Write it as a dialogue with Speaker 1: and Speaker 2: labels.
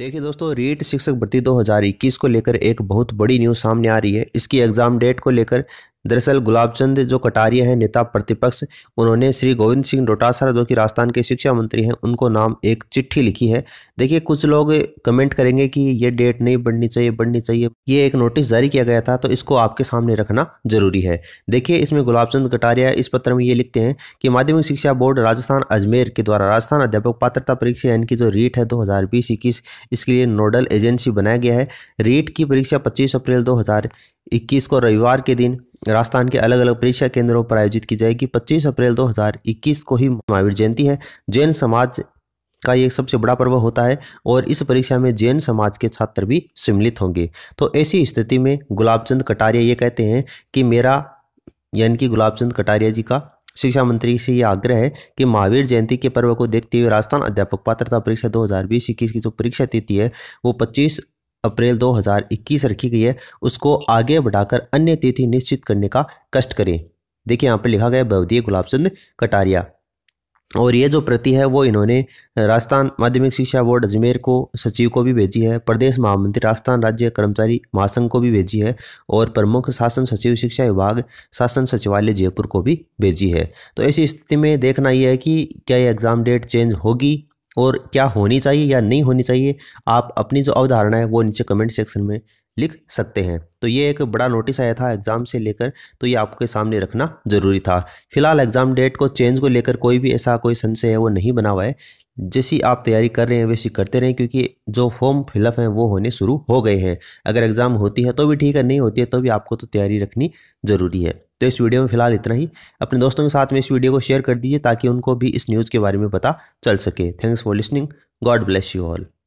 Speaker 1: देखिए दोस्तों रीट शिक्षक भर्ती 2021 को लेकर एक बहुत बड़ी न्यूज़ सामने आ रही है इसकी एग्ज़ाम डेट को लेकर दरअसल गुलाब चंद जो कटारिया हैं नेता प्रतिपक्ष उन्होंने श्री गोविंद सिंह डोटासरा जो कि राजस्थान के शिक्षा मंत्री हैं उनको नाम एक चिट्ठी लिखी है देखिए कुछ लोग कमेंट करेंगे कि ये डेट नहीं बढ़नी चाहिए बढ़नी चाहिए ये एक नोटिस जारी किया गया था तो इसको आपके सामने रखना जरूरी है देखिए इसमें गुलाब चंद कटारिया इस पत्र में ये लिखते हैं कि माध्यमिक शिक्षा बोर्ड राजस्थान अजमेर के द्वारा राजस्थान अध्यापक पात्रता परीक्षा यानी कि जो रीट है दो हज़ार इसके लिए नोडल एजेंसी बनाया गया है रीट की परीक्षा पच्चीस अप्रैल दो इक्कीस को रविवार के दिन राजस्थान के अलग अलग परीक्षा केंद्रों पर आयोजित की जाएगी 25 अप्रैल 2021 को ही महावीर जयंती है जैन समाज का ये सबसे बड़ा पर्व होता है और इस परीक्षा में जैन समाज के छात्र भी सम्मिलित होंगे तो ऐसी स्थिति में गुलाबचंद कटारिया ये कहते हैं कि मेरा यानी कि गुलाबचंद कटारिया जी का शिक्षा मंत्री से ये आग्रह है कि महावीर जयंती के पर्व को देखते हुए राजस्थान अध्यापक पात्रता परीक्षा दो हज़ार की जो परीक्षा तिथि है वो पच्चीस अप्रैल 2021 रखी गई है उसको आगे बढ़ाकर अन्य तिथि निश्चित करने का कष्ट करें देखिए यहाँ पर लिखा गया भवदीय गुलाब चंद कटारिया और ये जो प्रति है वो इन्होंने राजस्थान माध्यमिक शिक्षा बोर्ड अजमेर को सचिव को भी भेजी है प्रदेश महामंत्री राजस्थान राज्य कर्मचारी महासंघ को भी भेजी है और प्रमुख शासन सचिव शिक्षा विभाग शासन सचिवालय जयपुर को भी भेजी है तो ऐसी स्थिति में देखना यह है कि क्या ये एग्ज़ाम डेट चेंज होगी और क्या होनी चाहिए या नहीं होनी चाहिए आप अपनी जो अवधारणा है वो नीचे कमेंट सेक्शन में लिख सकते हैं तो ये एक बड़ा नोटिस आया था एग्ज़ाम से लेकर तो ये आपके सामने रखना ज़रूरी था फिलहाल एग्ज़ाम डेट को चेंज को लेकर कोई भी ऐसा कोई संशय है वो नहीं बना हुआ है जैसी आप तैयारी कर रहे हैं वैसी करते रहें क्योंकि जो फॉर्म फिलअप हैं वो होने शुरू हो गए हैं अगर एग्ज़ाम होती है तो भी ठीक है नहीं होती है तो भी आपको तो तैयारी रखनी ज़रूरी है तो इस वीडियो में फिलहाल इतना ही अपने दोस्तों के साथ में इस वीडियो को शेयर कर दीजिए ताकि उनको भी इस न्यूज़ के बारे में पता चल सके thanks for listening God bless you all